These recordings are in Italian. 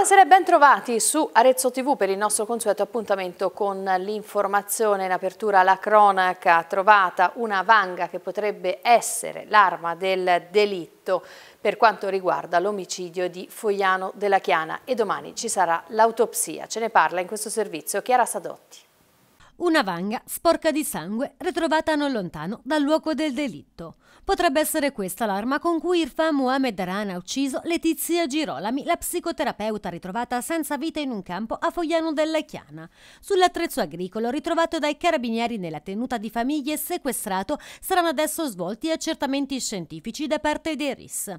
Buonasera e bentrovati su Arezzo TV per il nostro consueto appuntamento con l'informazione in apertura alla cronaca trovata una vanga che potrebbe essere l'arma del delitto per quanto riguarda l'omicidio di Fogliano della Chiana e domani ci sarà l'autopsia. Ce ne parla in questo servizio Chiara Sadotti. Una vanga sporca di sangue ritrovata non lontano dal luogo del delitto. Potrebbe essere questa l'arma con cui Irfan Mohamed Rana ha ucciso Letizia Girolami, la psicoterapeuta ritrovata senza vita in un campo a Fogliano della Chiana. Sull'attrezzo agricolo ritrovato dai carabinieri nella tenuta di famiglie sequestrato saranno adesso svolti accertamenti scientifici da parte dei RIS.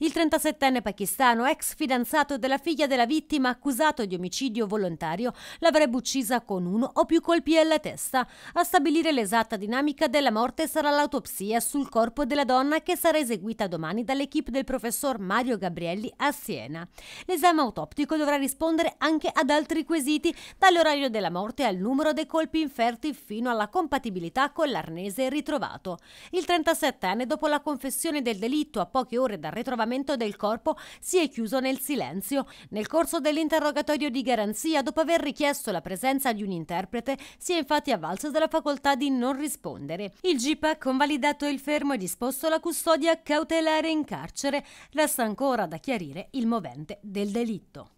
Il 37enne pakistano, ex fidanzato della figlia della vittima accusato di omicidio volontario, l'avrebbe uccisa con uno o più colpi alla testa. A stabilire l'esatta dinamica della morte sarà l'autopsia sul corpo del della donna che sarà eseguita domani dall'equipe del professor Mario Gabrielli a Siena. L'esame autoptico dovrà rispondere anche ad altri quesiti, dall'orario della morte al numero dei colpi inferti fino alla compatibilità con l'arnese ritrovato. Il 37enne, dopo la confessione del delitto a poche ore dal ritrovamento del corpo, si è chiuso nel silenzio. Nel corso dell'interrogatorio di garanzia, dopo aver richiesto la presenza di un interprete, si è infatti avvalso della facoltà di non rispondere. Il GIPA ha convalidato il fermo e disposto posto la custodia cautelare in carcere, resta ancora da chiarire il movente del delitto.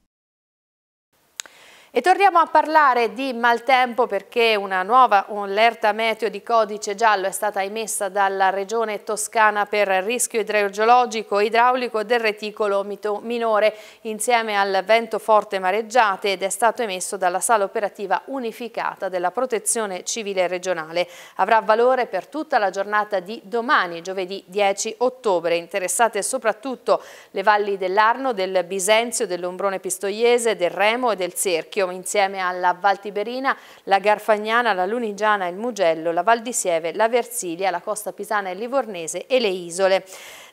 E torniamo a parlare di maltempo perché una nuova allerta meteo di codice giallo è stata emessa dalla regione toscana per rischio idrogeologico e idraulico del reticolo minore insieme al vento forte mareggiate ed è stato emesso dalla sala operativa unificata della protezione civile regionale. Avrà valore per tutta la giornata di domani, giovedì 10 ottobre. Interessate soprattutto le valli dell'Arno, del Bisenzio, dell'Ombrone Pistoiese, del Remo e del Cerchio Stelvio insieme alla Val Tiberina, la Garfagnana, la Lunigiana, il Mugello, la Val di Sieve, la Versilia, la Costa Pisana e Livornese e le isole.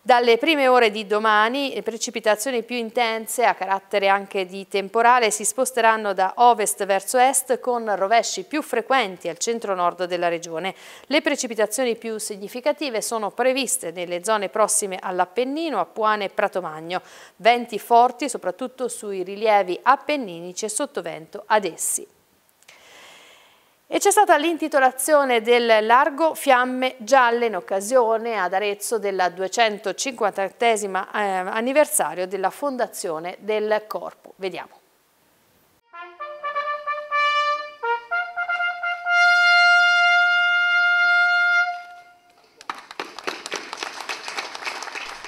Dalle prime ore di domani le precipitazioni più intense a carattere anche di temporale si sposteranno da ovest verso est con rovesci più frequenti al centro-nord della regione. Le precipitazioni più significative sono previste nelle zone prossime all'Appennino, Appuane e Pratomagno. Venti forti soprattutto sui rilievi appenninici e sottovento ad essi. E c'è stata l'intitolazione del Largo Fiamme Gialle in occasione ad Arezzo del 253 eh, anniversario della fondazione del corpo. Vediamo.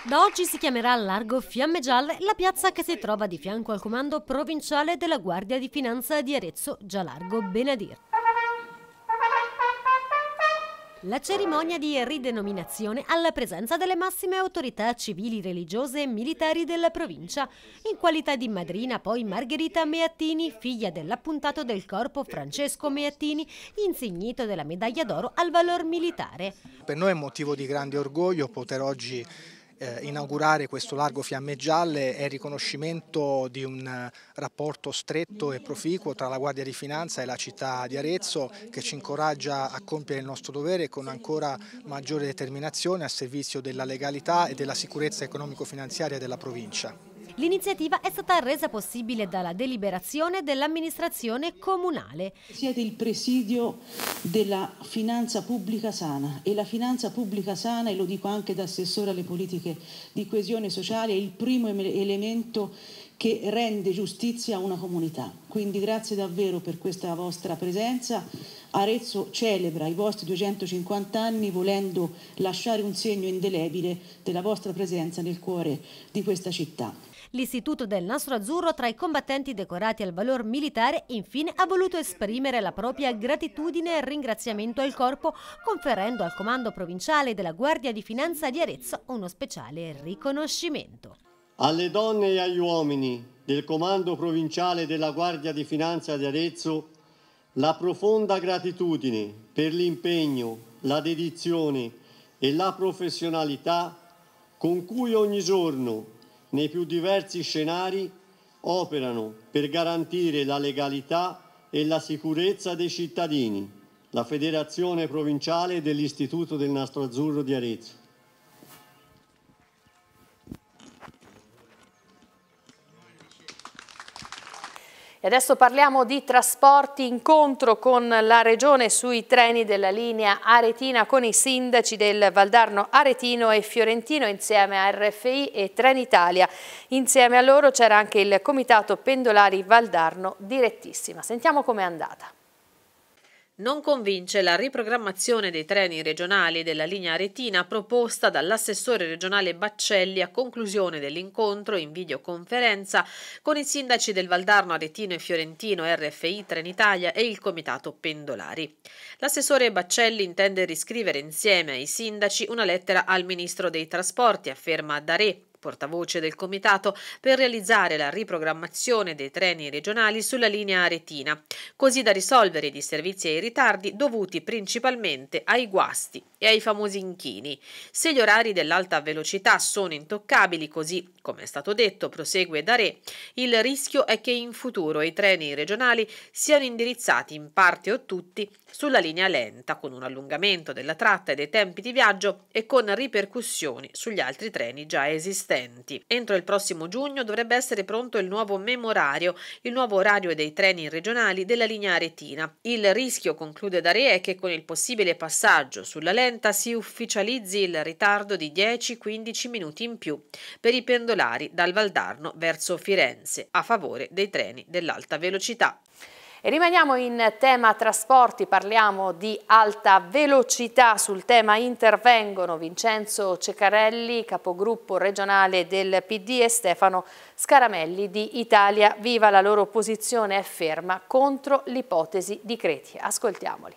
Da oggi si chiamerà Largo Fiamme Gialle la piazza che si trova di fianco al comando provinciale della Guardia di Finanza di Arezzo, già Largo Benadir. La cerimonia di ridenominazione alla presenza delle massime autorità civili, religiose e militari della provincia. In qualità di madrina poi Margherita Meattini, figlia dell'appuntato del corpo Francesco Meattini, insignito della medaglia d'oro al valor militare. Per noi è motivo di grande orgoglio poter oggi eh, inaugurare questo largo Fiamme Gialle è il riconoscimento di un eh, rapporto stretto e proficuo tra la Guardia di Finanza e la città di Arezzo che ci incoraggia a compiere il nostro dovere con ancora maggiore determinazione a servizio della legalità e della sicurezza economico-finanziaria della provincia. L'iniziativa è stata resa possibile dalla deliberazione dell'amministrazione comunale. Siete il presidio della finanza pubblica sana e la finanza pubblica sana, e lo dico anche da assessore alle politiche di coesione sociale, è il primo elemento che rende giustizia a una comunità. Quindi grazie davvero per questa vostra presenza. Arezzo celebra i vostri 250 anni volendo lasciare un segno indelebile della vostra presenza nel cuore di questa città. L'Istituto del Nastro Azzurro tra i combattenti decorati al valor militare infine ha voluto esprimere la propria gratitudine e ringraziamento al corpo conferendo al Comando Provinciale della Guardia di Finanza di Arezzo uno speciale riconoscimento. Alle donne e agli uomini del Comando Provinciale della Guardia di Finanza di Arezzo la profonda gratitudine per l'impegno, la dedizione e la professionalità con cui ogni giorno nei più diversi scenari operano per garantire la legalità e la sicurezza dei cittadini, la Federazione Provinciale dell'Istituto del Nastro Azzurro di Arezzo. E adesso parliamo di trasporti, incontro con la Regione sui treni della linea Aretina con i sindaci del Valdarno Aretino e Fiorentino insieme a RFI e Trenitalia. Insieme a loro c'era anche il Comitato Pendolari Valdarno Direttissima. Sentiamo com'è andata. Non convince la riprogrammazione dei treni regionali della linea retina proposta dall'assessore regionale Baccelli a conclusione dell'incontro in videoconferenza con i sindaci del Valdarno Aretino e Fiorentino, RFI Trenitalia e il Comitato Pendolari. L'assessore Baccelli intende riscrivere insieme ai sindaci una lettera al ministro dei trasporti, afferma Daré, portavoce del comitato, per realizzare la riprogrammazione dei treni regionali sulla linea aretina, così da risolvere i disservizi e i ritardi dovuti principalmente ai guasti e ai famosi inchini. Se gli orari dell'alta velocità sono intoccabili, così come è stato detto, prosegue da Re, il rischio è che in futuro i treni regionali siano indirizzati in parte o tutti sulla linea lenta, con un allungamento della tratta e dei tempi di viaggio e con ripercussioni sugli altri treni già esistenti. Entro il prossimo giugno dovrebbe essere pronto il nuovo memorario, il nuovo orario dei treni regionali della linea aretina. Il rischio, conclude Dare, è che con il possibile passaggio sulla lenta si ufficializzi il ritardo di 10-15 minuti in più per i pendolari dal Valdarno verso Firenze, a favore dei treni dell'alta velocità. E rimaniamo in tema trasporti, parliamo di alta velocità. Sul tema intervengono Vincenzo Ceccarelli, capogruppo regionale del PD e Stefano Scaramelli di Italia Viva. La loro posizione è ferma contro l'ipotesi di Creti. Ascoltiamoli.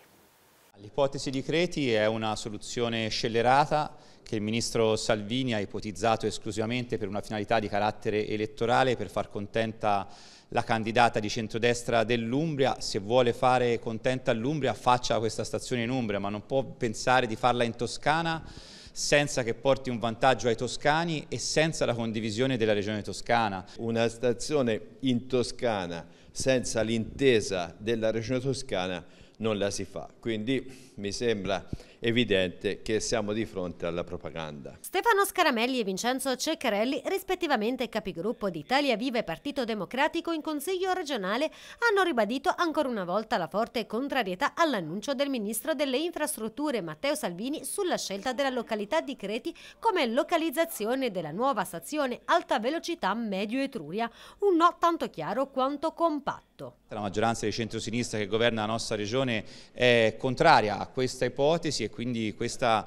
L'ipotesi di Creti è una soluzione scellerata che il ministro Salvini ha ipotizzato esclusivamente per una finalità di carattere elettorale per far contenta la candidata di centrodestra dell'Umbria, se vuole fare contenta l'Umbria faccia questa stazione in Umbria, ma non può pensare di farla in Toscana senza che porti un vantaggio ai toscani e senza la condivisione della regione toscana. Una stazione in Toscana senza l'intesa della regione toscana non la si fa, quindi mi sembra evidente che siamo di fronte alla propaganda. Stefano Scaramelli e Vincenzo Ceccarelli, rispettivamente capigruppo di Italia Viva e Partito Democratico in Consiglio regionale, hanno ribadito ancora una volta la forte contrarietà all'annuncio del Ministro delle Infrastrutture Matteo Salvini sulla scelta della località di Creti come localizzazione della nuova stazione alta velocità Medio Etruria, un no tanto chiaro quanto compatto. La maggioranza di centrosinistra che governa la nostra regione è contraria a questa ipotesi e e quindi questa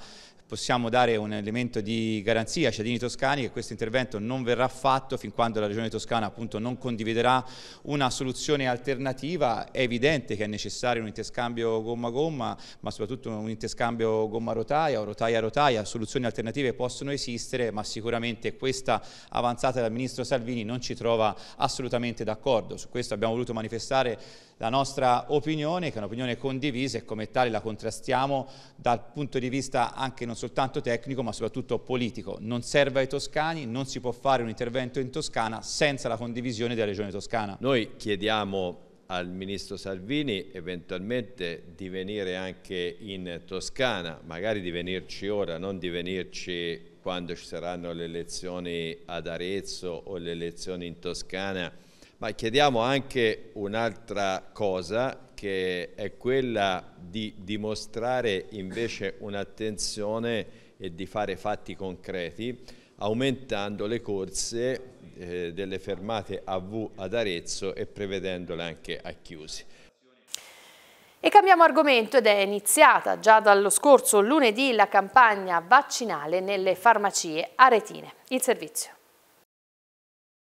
possiamo dare un elemento di garanzia ai cittadini toscani che questo intervento non verrà fatto fin quando la Regione Toscana appunto, non condividerà una soluzione alternativa. È evidente che è necessario un interscambio gomma-gomma, ma soprattutto un interscambio gomma-rotaia o rotaia-rotaia. Soluzioni alternative possono esistere, ma sicuramente questa avanzata dal Ministro Salvini non ci trova assolutamente d'accordo. Su questo abbiamo voluto manifestare la nostra opinione, che è un'opinione condivisa e come tale la contrastiamo dal punto di vista anche non solo soltanto tecnico ma soprattutto politico. Non serve ai toscani, non si può fare un intervento in Toscana senza la condivisione della regione toscana. Noi chiediamo al ministro Salvini eventualmente di venire anche in Toscana, magari di venirci ora, non di venirci quando ci saranno le elezioni ad Arezzo o le elezioni in Toscana ma chiediamo anche un'altra cosa che è quella di dimostrare invece un'attenzione e di fare fatti concreti aumentando le corse eh, delle fermate AV ad Arezzo e prevedendole anche a chiusi. E cambiamo argomento ed è iniziata già dallo scorso lunedì la campagna vaccinale nelle farmacie aretine. Il servizio.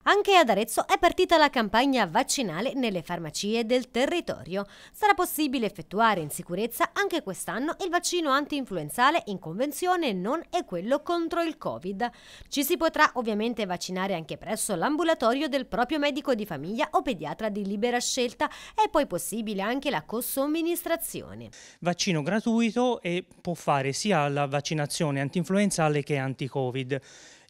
Anche ad Arezzo è partita la campagna vaccinale nelle farmacie del territorio. Sarà possibile effettuare in sicurezza anche quest'anno il vaccino anti-influenzale in convenzione non e quello contro il Covid. Ci si potrà ovviamente vaccinare anche presso l'ambulatorio del proprio medico di famiglia o pediatra di libera scelta È poi possibile anche la cosomministrazione. Vaccino gratuito e può fare sia la vaccinazione anti-influenzale che anti-Covid.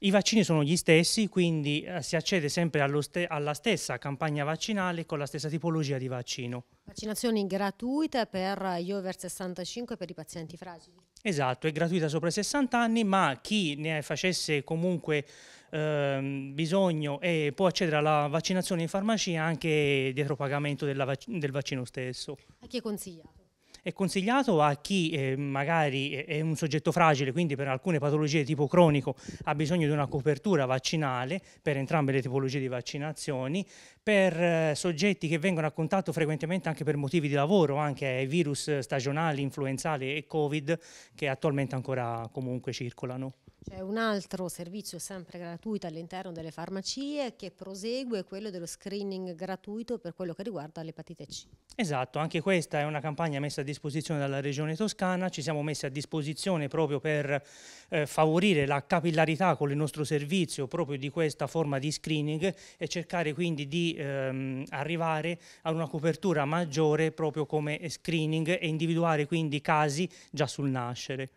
I vaccini sono gli stessi, quindi eh, si accede sempre ste alla stessa campagna vaccinale con la stessa tipologia di vaccino. Vaccinazioni gratuite per gli over 65 per i pazienti fragili? Esatto, è gratuita sopra i 60 anni, ma chi ne facesse comunque eh, bisogno e può accedere alla vaccinazione in farmacia anche dietro pagamento vac del vaccino stesso. A chi è consigliato? è consigliato a chi eh, magari è un soggetto fragile, quindi per alcune patologie tipo cronico ha bisogno di una copertura vaccinale per entrambe le tipologie di vaccinazioni, per eh, soggetti che vengono a contatto frequentemente anche per motivi di lavoro, anche ai virus stagionali, influenzali e covid che attualmente ancora comunque circolano. C'è un altro servizio sempre gratuito all'interno delle farmacie che prosegue quello dello screening gratuito per quello che riguarda l'epatite C. Esatto, anche questa è una campagna messa a disposizione dalla Regione Toscana, ci siamo messi a disposizione proprio per eh, favorire la capillarità con il nostro servizio proprio di questa forma di screening e cercare quindi di ehm, arrivare a una copertura maggiore proprio come screening e individuare quindi casi già sul nascere.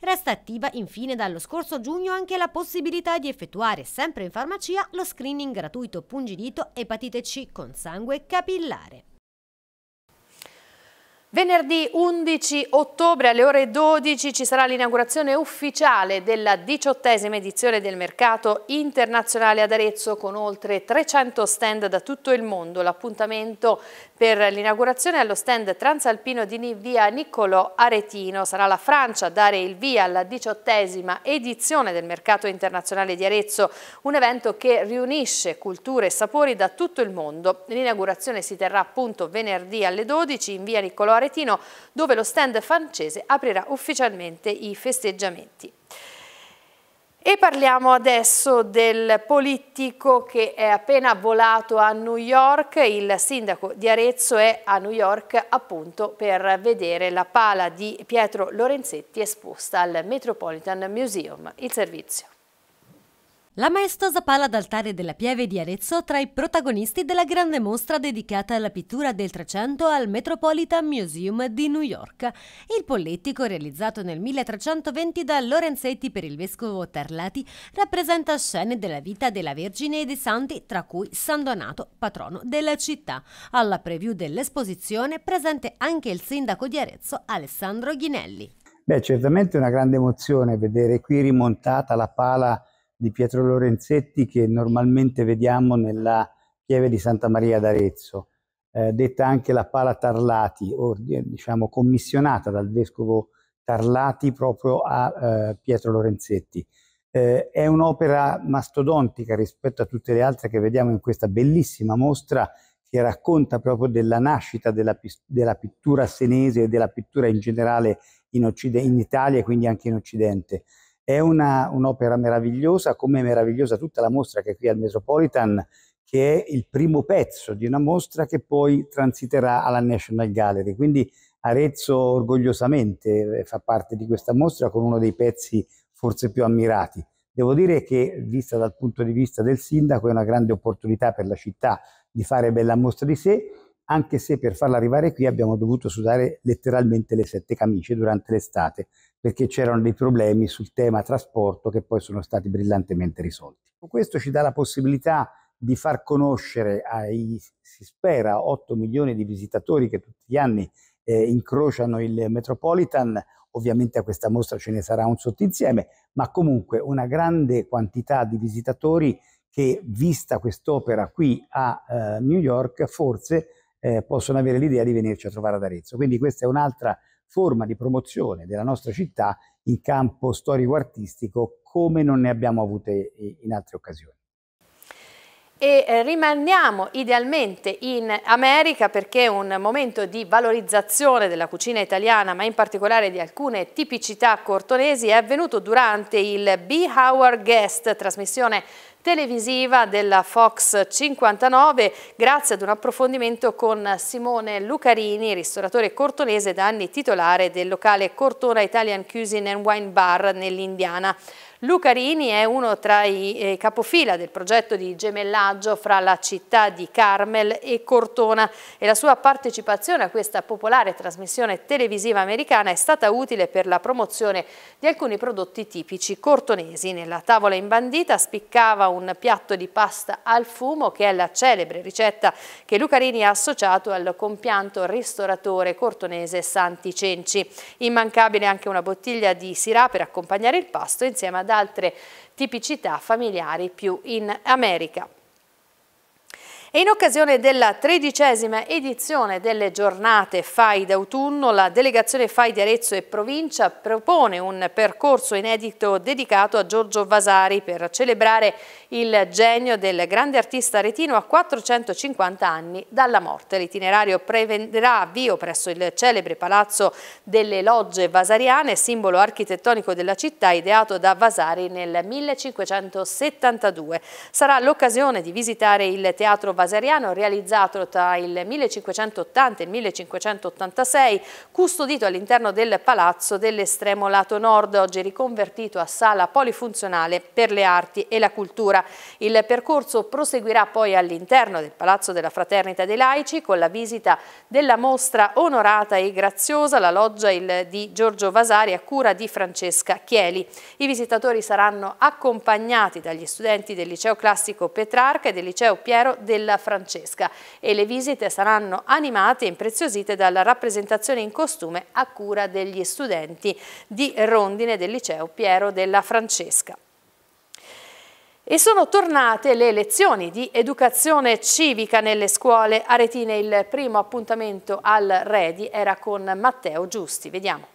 Resta attiva infine dallo scorso giugno anche la possibilità di effettuare sempre in farmacia lo screening gratuito pungidito epatite C con sangue capillare. Venerdì 11 ottobre alle ore 12 ci sarà l'inaugurazione ufficiale della diciottesima edizione del mercato internazionale ad Arezzo con oltre 300 stand da tutto il mondo. L'appuntamento per l'inaugurazione allo stand transalpino di via Niccolò Aretino. Sarà la Francia a dare il via alla diciottesima edizione del mercato internazionale di Arezzo, un evento che riunisce culture e sapori da tutto il mondo. L'inaugurazione si terrà appunto venerdì alle 12 in via Niccolò Aretino, dove lo stand francese aprirà ufficialmente i festeggiamenti. E parliamo adesso del politico che è appena volato a New York, il sindaco di Arezzo è a New York appunto per vedere la pala di Pietro Lorenzetti esposta al Metropolitan Museum. Il servizio. La maestosa pala d'altare della Pieve di Arezzo tra i protagonisti della grande mostra dedicata alla pittura del Trecento al Metropolitan Museum di New York. Il pollettico, realizzato nel 1320 da Lorenzetti per il vescovo Tarlati, rappresenta scene della vita della Vergine e dei Santi, tra cui San Donato, patrono della città. Alla preview dell'esposizione presente anche il sindaco di Arezzo, Alessandro Ghinelli. Beh, certamente una grande emozione vedere qui rimontata la pala di Pietro Lorenzetti che normalmente vediamo nella pieve di Santa Maria d'Arezzo, eh, detta anche la Pala Tarlati, o eh, diciamo commissionata dal vescovo Tarlati proprio a eh, Pietro Lorenzetti. Eh, è un'opera mastodontica rispetto a tutte le altre che vediamo in questa bellissima mostra che racconta proprio della nascita della, della pittura senese e della pittura in generale in, in Italia e quindi anche in Occidente. È un'opera meravigliosa, come è meravigliosa tutta la mostra che è qui al Metropolitan, che è il primo pezzo di una mostra che poi transiterà alla National Gallery. Quindi Arezzo orgogliosamente eh, fa parte di questa mostra con uno dei pezzi forse più ammirati. Devo dire che, vista dal punto di vista del sindaco, è una grande opportunità per la città di fare bella mostra di sé, anche se per farla arrivare qui abbiamo dovuto sudare letteralmente le sette camicie durante l'estate, perché c'erano dei problemi sul tema trasporto che poi sono stati brillantemente risolti. Questo ci dà la possibilità di far conoscere ai, si spera, 8 milioni di visitatori che tutti gli anni eh, incrociano il Metropolitan, ovviamente a questa mostra ce ne sarà un sottinsieme, ma comunque una grande quantità di visitatori che, vista quest'opera qui a eh, New York, forse eh, possono avere l'idea di venirci a trovare ad Arezzo. Quindi questa è un'altra forma di promozione della nostra città in campo storico-artistico come non ne abbiamo avute in altre occasioni e eh, rimaniamo idealmente in America perché un momento di valorizzazione della cucina italiana ma in particolare di alcune tipicità cortonesi è avvenuto durante il Be Our Guest, trasmissione televisiva della Fox 59 grazie ad un approfondimento con Simone Lucarini, ristoratore cortonese da anni titolare del locale Cortona Italian Cuisine and Wine Bar nell'Indiana. Lucarini è uno tra i eh, capofila del progetto di gemellaggio fra la città di Carmel e Cortona e la sua partecipazione a questa popolare trasmissione televisiva americana è stata utile per la promozione di alcuni prodotti tipici cortonesi. Nella tavola imbandita spiccava un piatto di pasta al fumo che è la celebre ricetta che Lucarini ha associato al compianto ristoratore cortonese Santi Cenci. Immancabile anche una bottiglia di sirà per accompagnare il pasto insieme ad altre tipicità familiari più in America. E in occasione della tredicesima edizione delle giornate FAI d'autunno, la delegazione FAI di Arezzo e provincia propone un percorso inedito dedicato a Giorgio Vasari per celebrare il genio del grande artista retino a 450 anni dalla morte. L'itinerario prenderà avvio presso il celebre Palazzo delle Logge Vasariane, simbolo architettonico della città ideato da Vasari nel 1572. Sarà l'occasione di visitare il Teatro Vasari Vasariano realizzato tra il 1580 e il 1586, custodito all'interno del Palazzo dell'estremo lato nord, oggi riconvertito a sala polifunzionale per le arti e la cultura. Il percorso proseguirà poi all'interno del Palazzo della Fraternita dei Laici con la visita della mostra onorata e graziosa La loggia di Giorgio Vasari a cura di Francesca Chieli. I visitatori saranno accompagnati dagli studenti del liceo classico Petrarca e del liceo Piero della della Francesca e le visite saranno animate e impreziosite dalla rappresentazione in costume a cura degli studenti di Rondine del liceo Piero della Francesca. E sono tornate le lezioni di educazione civica nelle scuole aretine. Il primo appuntamento al Redi era con Matteo Giusti. Vediamo.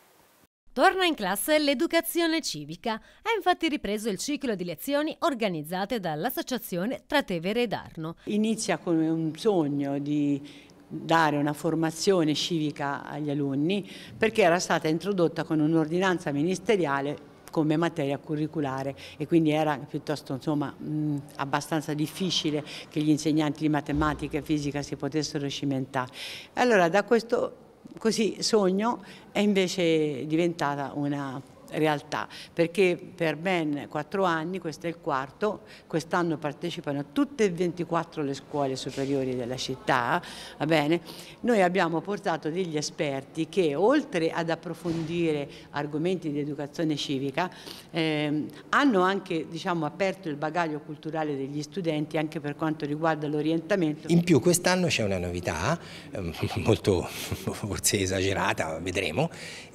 Torna in classe l'educazione civica. Ha infatti ripreso il ciclo di lezioni organizzate dall'associazione Tratevere ed Arno. Inizia come un sogno di dare una formazione civica agli alunni perché era stata introdotta con un'ordinanza ministeriale come materia curriculare e quindi era piuttosto insomma, mh, abbastanza difficile che gli insegnanti di matematica e fisica si potessero cimentare. Allora da questo così sogno è invece diventata una realtà, perché per ben quattro anni, questo è il quarto, quest'anno partecipano tutte e 24 le scuole superiori della città, va bene? noi abbiamo portato degli esperti che oltre ad approfondire argomenti di educazione civica, eh, hanno anche diciamo, aperto il bagaglio culturale degli studenti anche per quanto riguarda l'orientamento. In più quest'anno c'è una novità, ehm, molto forse esagerata, vedremo,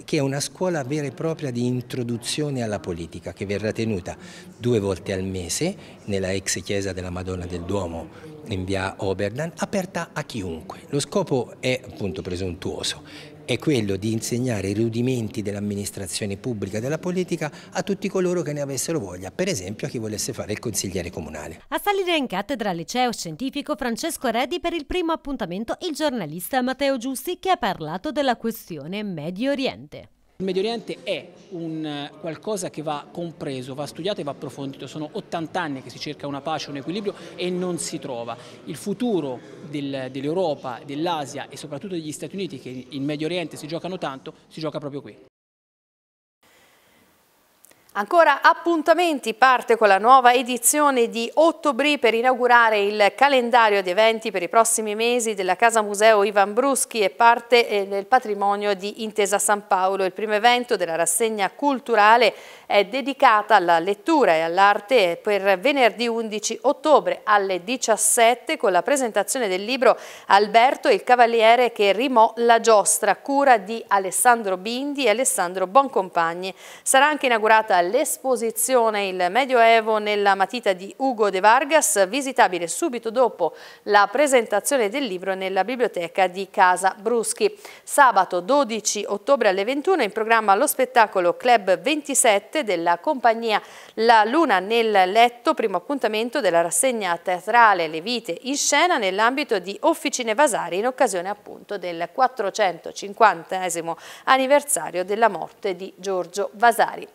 che è una scuola vera e propria di introduzione alla politica che verrà tenuta due volte al mese nella ex chiesa della Madonna del Duomo in via Oberdan, aperta a chiunque. Lo scopo è appunto presuntuoso, è quello di insegnare i rudimenti dell'amministrazione pubblica e della politica a tutti coloro che ne avessero voglia, per esempio a chi volesse fare il consigliere comunale. A salire in cattedra al liceo scientifico Francesco Redi per il primo appuntamento il giornalista Matteo Giusti che ha parlato della questione Medio Oriente. Il Medio Oriente è un eh, qualcosa che va compreso, va studiato e va approfondito. Sono 80 anni che si cerca una pace, un equilibrio e non si trova. Il futuro del, dell'Europa, dell'Asia e soprattutto degli Stati Uniti che in Medio Oriente si giocano tanto, si gioca proprio qui. Ancora appuntamenti, parte con la nuova edizione di Ottobri per inaugurare il calendario di eventi per i prossimi mesi della Casa Museo Ivan Bruschi e parte nel eh, patrimonio di Intesa San Paolo. Il primo evento della rassegna culturale è dedicata alla lettura e all'arte per venerdì 11 ottobre alle 17 con la presentazione del libro Alberto e il cavaliere che rimò la giostra, cura di Alessandro Bindi e Alessandro Boncompagni. Sarà anche inaugurata l'esposizione Il Medioevo nella matita di Ugo De Vargas, visitabile subito dopo la presentazione del libro nella biblioteca di Casa Bruschi. Sabato 12 ottobre alle 21 in programma lo spettacolo Club 27 della compagnia La Luna nel letto, primo appuntamento della rassegna teatrale Le Vite in scena nell'ambito di Officine Vasari in occasione appunto del 450 anniversario della morte di Giorgio Vasari.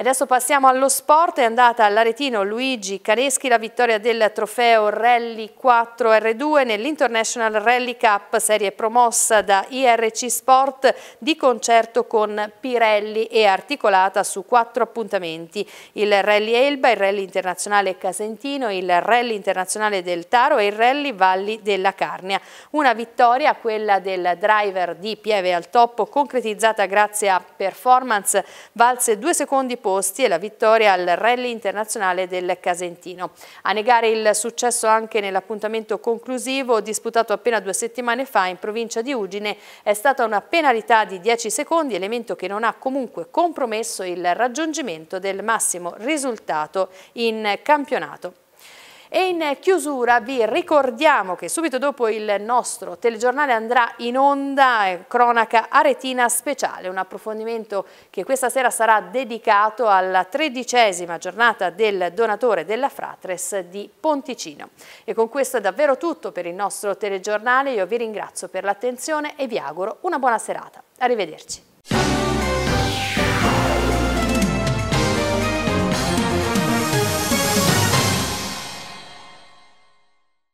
Adesso passiamo allo sport, è andata all'aretino Luigi Caneschi la vittoria del trofeo Rally 4 R2 nell'International Rally Cup, serie promossa da IRC Sport di concerto con Pirelli e articolata su quattro appuntamenti, il Rally Elba, il Rally Internazionale Casentino, il Rally Internazionale del Taro e il Rally Valli della Carnia. Una vittoria, quella del driver di Pieve al Toppo, concretizzata grazie a performance, valse due secondi posti e la vittoria al rally internazionale del Casentino. A negare il successo anche nell'appuntamento conclusivo disputato appena due settimane fa in provincia di Udine è stata una penalità di 10 secondi, elemento che non ha comunque compromesso il raggiungimento del massimo risultato in campionato. E in chiusura vi ricordiamo che subito dopo il nostro telegiornale andrà in onda eh, cronaca aretina speciale, un approfondimento che questa sera sarà dedicato alla tredicesima giornata del donatore della Fratres di Ponticino. E con questo è davvero tutto per il nostro telegiornale, io vi ringrazio per l'attenzione e vi auguro una buona serata. Arrivederci.